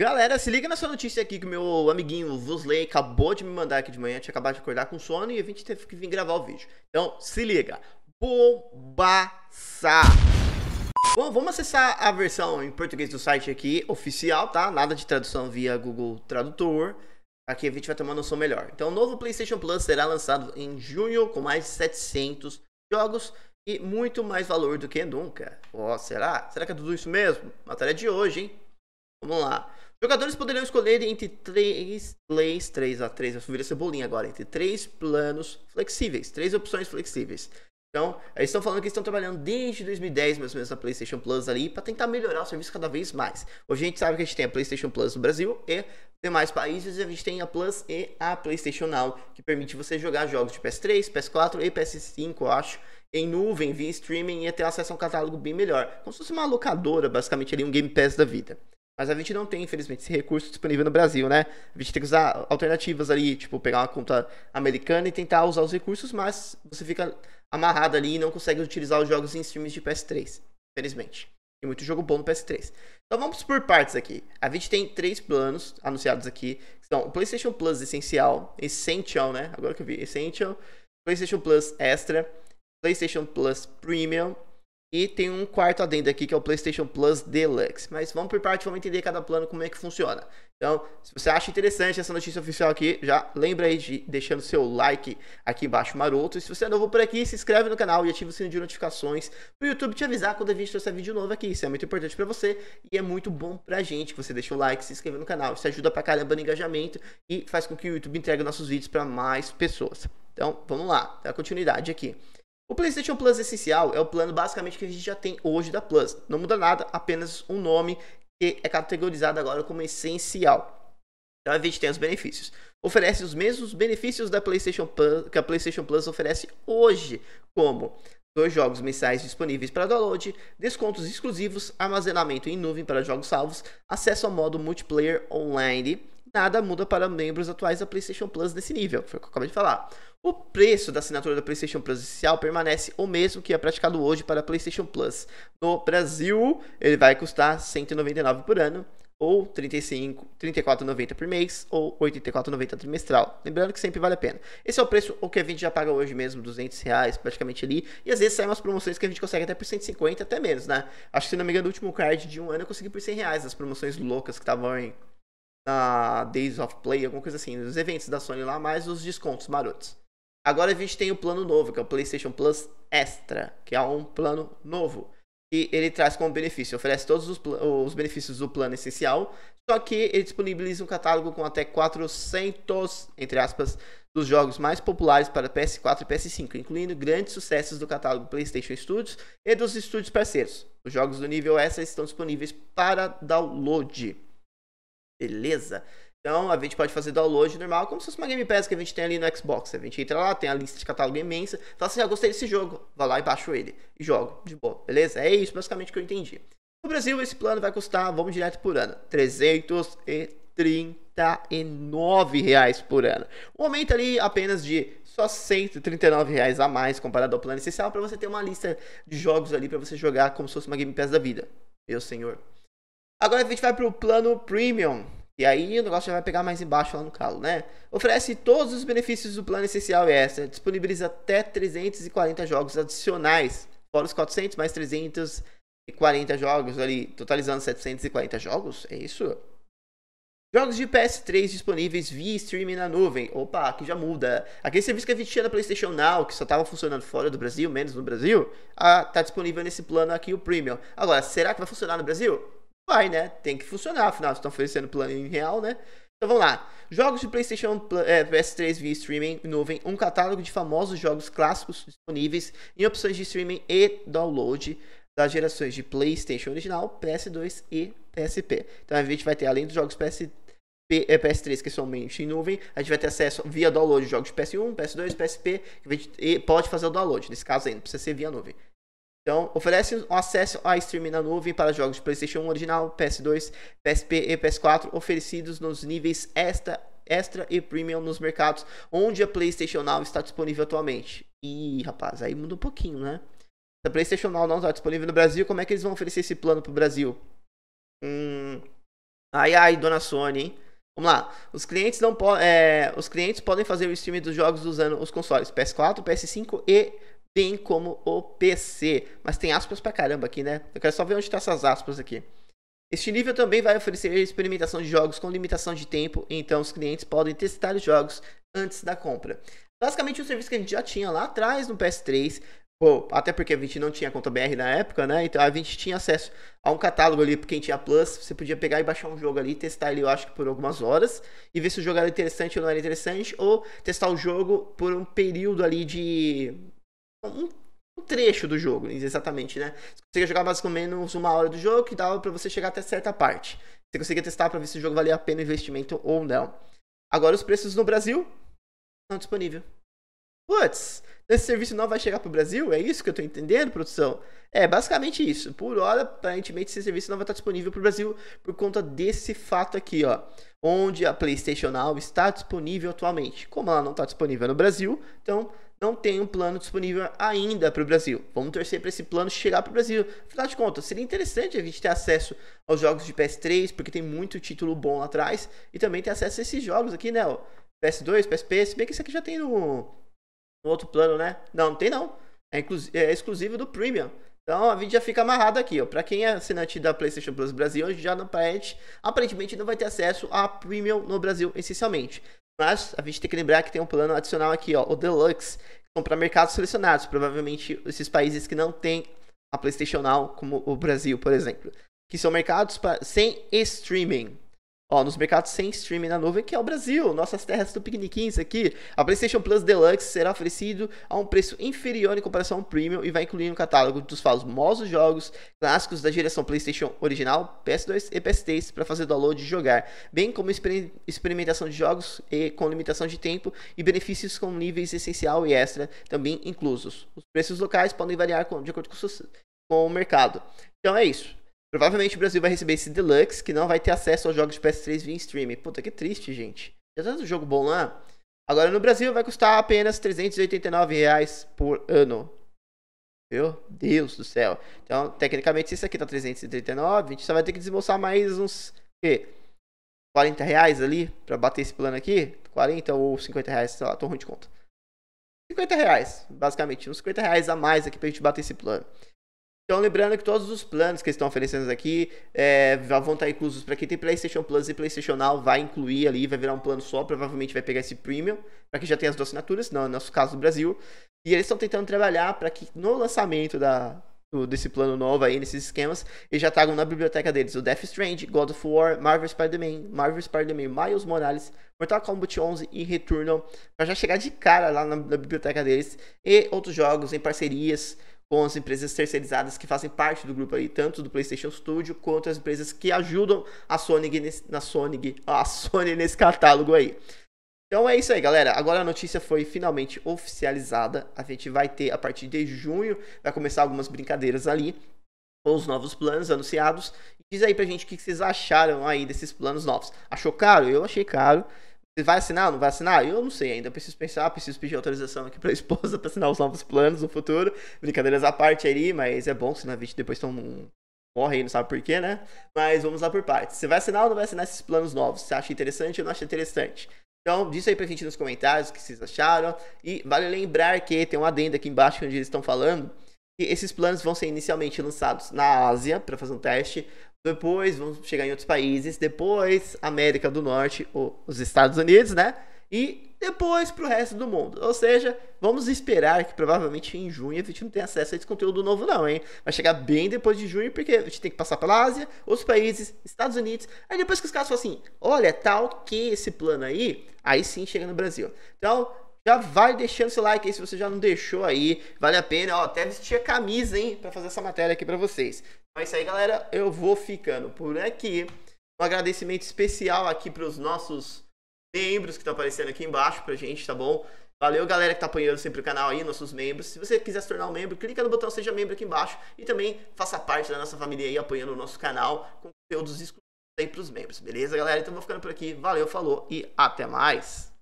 Galera, se liga nessa notícia aqui que meu amiguinho Vusley acabou de me mandar aqui de manhã. Tinha acabado de acordar com sono e a gente teve que vir gravar o vídeo. Então, se liga. Bombaça. Bom, vamos acessar a versão em português do site aqui, oficial, tá? Nada de tradução via Google Tradutor. Aqui a gente vai ter uma noção melhor. Então, o novo PlayStation Plus será lançado em junho com mais de 700 jogos e muito mais valor do que nunca. Ó, oh, será? Será que é tudo isso mesmo? Matéria de hoje, hein? Vamos lá. Jogadores poderão escolher entre três plays, 3 a 3 eu virei cebolinha agora, entre três planos flexíveis, três opções flexíveis. Então, eles estão falando que estão trabalhando desde 2010, mais ou menos, na PlayStation Plus ali, para tentar melhorar o serviço cada vez mais. Hoje a gente sabe que a gente tem a PlayStation Plus no Brasil e demais países, a gente tem a Plus e a PlayStation Now, que permite você jogar jogos de PS3, PS4 e PS5, eu acho, em nuvem, via streaming e ter acesso a um catálogo bem melhor. Como se fosse uma locadora, basicamente, ali, um Game Pass da vida. Mas a gente não tem, infelizmente, esse recurso disponível no Brasil, né? A gente tem que usar alternativas ali, tipo, pegar uma conta americana e tentar usar os recursos, mas você fica amarrado ali e não consegue utilizar os jogos em streams de PS3, infelizmente. Tem muito jogo bom no PS3. Então vamos por partes aqui. A gente tem três planos anunciados aqui, que são o PlayStation Plus Essencial, Essential, né? Agora que eu vi, Essential, PlayStation Plus Extra, PlayStation Plus Premium e tem um quarto adendo aqui que é o PlayStation Plus Deluxe. Mas vamos por parte, vamos entender cada plano como é que funciona. Então, se você acha interessante essa notícia oficial aqui, já lembra aí de deixando seu like aqui embaixo maroto. E se você é novo por aqui, se inscreve no canal e ativa o sininho de notificações para o YouTube te avisar quando a gente trouxer vídeo novo aqui. Isso é muito importante para você e é muito bom para a gente que você deixa o like, se inscreva no canal. Isso ajuda para caramba no engajamento e faz com que o YouTube entregue nossos vídeos para mais pessoas. Então, vamos lá, dá continuidade aqui. O PlayStation Plus Essencial é o plano basicamente que a gente já tem hoje da Plus. Não muda nada, apenas um nome que é categorizado agora como essencial. Então a gente tem os benefícios. Oferece os mesmos benefícios da PlayStation Plus, que a PlayStation Plus oferece hoje, como dois jogos mensais disponíveis para download, descontos exclusivos, armazenamento em nuvem para jogos salvos, acesso ao modo multiplayer online nada muda para membros atuais da PlayStation Plus nesse nível, foi o que eu acabei de falar. O preço da assinatura da PlayStation Plus inicial permanece o mesmo que é praticado hoje para a PlayStation Plus. No Brasil, ele vai custar 199 por ano, ou 35, 34,90 por mês ou 84,90 trimestral. Lembrando que sempre vale a pena. Esse é o preço o que a gente já paga hoje mesmo, 200 reais praticamente ali. E às vezes saem umas promoções que a gente consegue até por 150, até menos, né? Acho que se não me engano, no último card de um ano eu consegui por 100 reais as promoções loucas que estavam em na Days of Play, alguma coisa assim, os eventos da Sony lá, mais os descontos marotos. Agora a gente tem o plano novo, que é o PlayStation Plus Extra, que é um plano novo. E ele traz como benefício, oferece todos os, os benefícios do plano essencial, só que ele disponibiliza um catálogo com até 400, entre aspas, dos jogos mais populares para PS4 e PS5, incluindo grandes sucessos do catálogo PlayStation Studios e dos estúdios parceiros. Os jogos do nível S estão disponíveis para download. Beleza? Então a gente pode fazer download normal, como se fosse uma Game Pass que a gente tem ali no Xbox. A gente entra lá, tem a lista de catálogo imensa, fala assim: ah, gostei desse jogo, vai lá e baixo ele e jogo, de boa, beleza? É isso basicamente que eu entendi. No Brasil, esse plano vai custar, vamos direto por ano, 339 reais por ano. Um aumento ali apenas de só 139 reais a mais comparado ao plano essencial para você ter uma lista de jogos ali para você jogar como se fosse uma Game Pass da vida. Meu senhor. Agora a gente vai para o plano Premium. E aí o negócio já vai pegar mais embaixo lá no calo, né? Oferece todos os benefícios do plano essencial e extra. Disponibiliza até 340 jogos adicionais. Fora os 400 mais 340 jogos ali, totalizando 740 jogos. É isso? Jogos de PS3 disponíveis via streaming na nuvem. Opa, aqui já muda. Aquele serviço que a gente tinha na PlayStation Now, que só estava funcionando fora do Brasil, menos no Brasil, está ah, tá disponível nesse plano aqui, o Premium. Agora, será que vai funcionar no Brasil? vai, né? Tem que funcionar, afinal, estão oferecendo plano em real, né? Então vamos lá. Jogos de PlayStation é, PS3 via streaming nuvem, um catálogo de famosos jogos clássicos disponíveis em opções de streaming e download das gerações de PlayStation original, PS2 e PSP. Então a gente vai ter além dos jogos PS, PS3 é, que são somente em nuvem, a gente vai ter acesso via download de jogos de PS1, PS2, PSP, que a gente pode fazer o download. Nesse caso ainda precisa ser via nuvem. Então, oferece um acesso a streaming na nuvem para jogos de PlayStation 1 original, PS2, PSP e PS4, oferecidos nos níveis extra, extra e premium nos mercados onde a PlayStation Now está disponível atualmente. E, rapaz, aí muda um pouquinho, né? Se a PlayStation Now não está disponível no Brasil, como é que eles vão oferecer esse plano para o Brasil? Hum... Ai, ai, dona Sony, hein? Vamos lá. Os clientes não po é, os clientes podem fazer o streaming dos jogos usando os consoles PS4, PS5 e bem como o PC. Mas tem aspas pra caramba aqui, né? Eu quero só ver onde estão tá essas aspas aqui. Este nível também vai oferecer experimentação de jogos com limitação de tempo, então os clientes podem testar os jogos antes da compra. Basicamente um serviço que a gente já tinha lá atrás no PS3, ou até porque a gente não tinha conta BR na época, né? Então a gente tinha acesso a um catálogo ali, porque quem tinha Plus, você podia pegar e baixar um jogo ali, testar ele, eu acho que por algumas horas, e ver se o jogo era interessante ou não era interessante, ou testar o jogo por um período ali de um, um trecho do jogo, exatamente, né? Você conseguia jogar mais ou menos uma hora do jogo, que dava para você chegar até certa parte. Você conseguia testar para ver se o jogo valia a pena o investimento ou não. Agora os preços no Brasil não disponível. Putz, esse serviço não vai chegar pro Brasil? É isso que eu tô entendendo, produção? É basicamente isso. Por hora, aparentemente, esse serviço não vai estar disponível pro Brasil por conta desse fato aqui, ó. Onde a PlayStation Now está disponível atualmente. Como ela não está disponível no Brasil, então não tem um plano disponível ainda para o Brasil. Vamos torcer para esse plano chegar para o Brasil. Afinal de contas, seria interessante a gente ter acesso aos jogos de PS3, porque tem muito título bom lá atrás, e também ter acesso a esses jogos aqui, né? PS2, PSP, se bem que isso aqui já tem no, no outro plano, né? Não, não tem não. É, é exclusivo do Premium. Então a vídeo já fica amarrado aqui, ó. Pra quem é assinante da PlayStation Plus Brasil, já não aparente, aparentemente não vai ter acesso a Premium no Brasil, essencialmente. Mas a gente tem que lembrar que tem um plano adicional aqui, ó, o Deluxe, que são para mercados selecionados, provavelmente esses países que não têm a PlayStation Now, como o Brasil, por exemplo, que são mercados pra... sem streaming. Ó, nos mercados sem streaming na nuvem, que é o Brasil, nossas terras do piqueniquins aqui. A PlayStation Plus Deluxe será oferecido a um preço inferior em comparação ao Premium e vai incluir um catálogo dos famosos jogos clássicos da geração PlayStation original, PS2 e PS3 para fazer download e jogar, bem como exper experimentação de jogos e, com limitação de tempo e benefícios com níveis essencial e extra também inclusos. Os preços locais podem variar com, de acordo com com o mercado. Então é isso. Provavelmente o Brasil vai receber esse Deluxe, que não vai ter acesso aos jogos de PS3 via streaming. Puta, que triste, gente. Já tanto tá jogo bom lá. Agora no Brasil vai custar apenas 389 reais por ano. Meu Deus do céu. Então, tecnicamente, se isso aqui tá 339, a gente só vai ter que desembolsar mais uns. Quê? 40 reais ali pra bater esse plano aqui. 40 ou 50 reais, sei lá, tô ruim de conta. 50 reais, basicamente. Uns 50 reais a mais aqui pra gente bater esse plano. Então, lembrando que todos os planos que estão oferecendo aqui é, vão estar inclusos para quem tem PlayStation Plus e PlayStation Now, vai incluir ali, vai virar um plano só, provavelmente vai pegar esse Premium, para quem já tem as duas assinaturas, no nosso caso do Brasil. E eles estão tentando trabalhar para que no lançamento da, do, desse plano novo aí, nesses esquemas, eles já tragam na biblioteca deles o Death Strange, God of War, Marvel Spider-Man, Marvel Spider-Man, Miles Morales, Mortal Kombat 11 e Returnal, para já chegar de cara lá na, na biblioteca deles, e outros jogos em parcerias com as empresas terceirizadas que fazem parte do grupo aí, tanto do PlayStation Studio quanto as empresas que ajudam a Sony nesse, na Sony, a Sony nesse catálogo aí. Então é isso aí, galera. Agora a notícia foi finalmente oficializada. A gente vai ter a partir de junho, vai começar algumas brincadeiras ali com os novos planos anunciados. Diz aí pra gente o que vocês acharam aí desses planos novos. Achou caro? Eu achei caro. Você vai assinar ou não vai assinar? Eu não sei ainda. Preciso pensar, preciso pedir autorização aqui pra esposa pra assinar os novos planos no futuro. Brincadeiras à parte aí, mas é bom se na vídeo depois estão. Morre aí, não sabe porquê, né? Mas vamos lá por partes. Você vai assinar ou não vai assinar esses planos novos? Você acha interessante ou não acha interessante? Então, diz aí pra gente nos comentários o que vocês acharam. E vale lembrar que tem um adendo aqui embaixo onde eles estão falando que esses planos vão ser inicialmente lançados na Ásia para fazer um teste, depois vão chegar em outros países, depois América do Norte, ou os Estados Unidos, né? E depois para o resto do mundo. Ou seja, vamos esperar que provavelmente em junho a gente não tenha acesso a esse conteúdo novo, não, hein? Vai chegar bem depois de junho, porque a gente tem que passar pela Ásia, outros países, Estados Unidos. Aí depois que os caras falam assim: olha, tal tá que esse plano aí, aí sim chega no Brasil. Então, já vai deixando seu like aí se você já não deixou aí. Vale a pena, ó, até vestir a camisa, hein, para fazer essa matéria aqui para vocês. Então é isso aí, galera. Eu vou ficando por aqui. Um agradecimento especial aqui para os nossos membros que estão aparecendo aqui embaixo pra gente, tá bom? Valeu, galera que tá apoiando sempre o canal aí, nossos membros. Se você quiser se tornar um membro, clica no botão Seja Membro aqui embaixo e também faça parte da nossa família aí apoiando o nosso canal com conteúdos exclusivos aí pros membros, beleza, galera? Então vou ficando por aqui. Valeu, falou e até mais!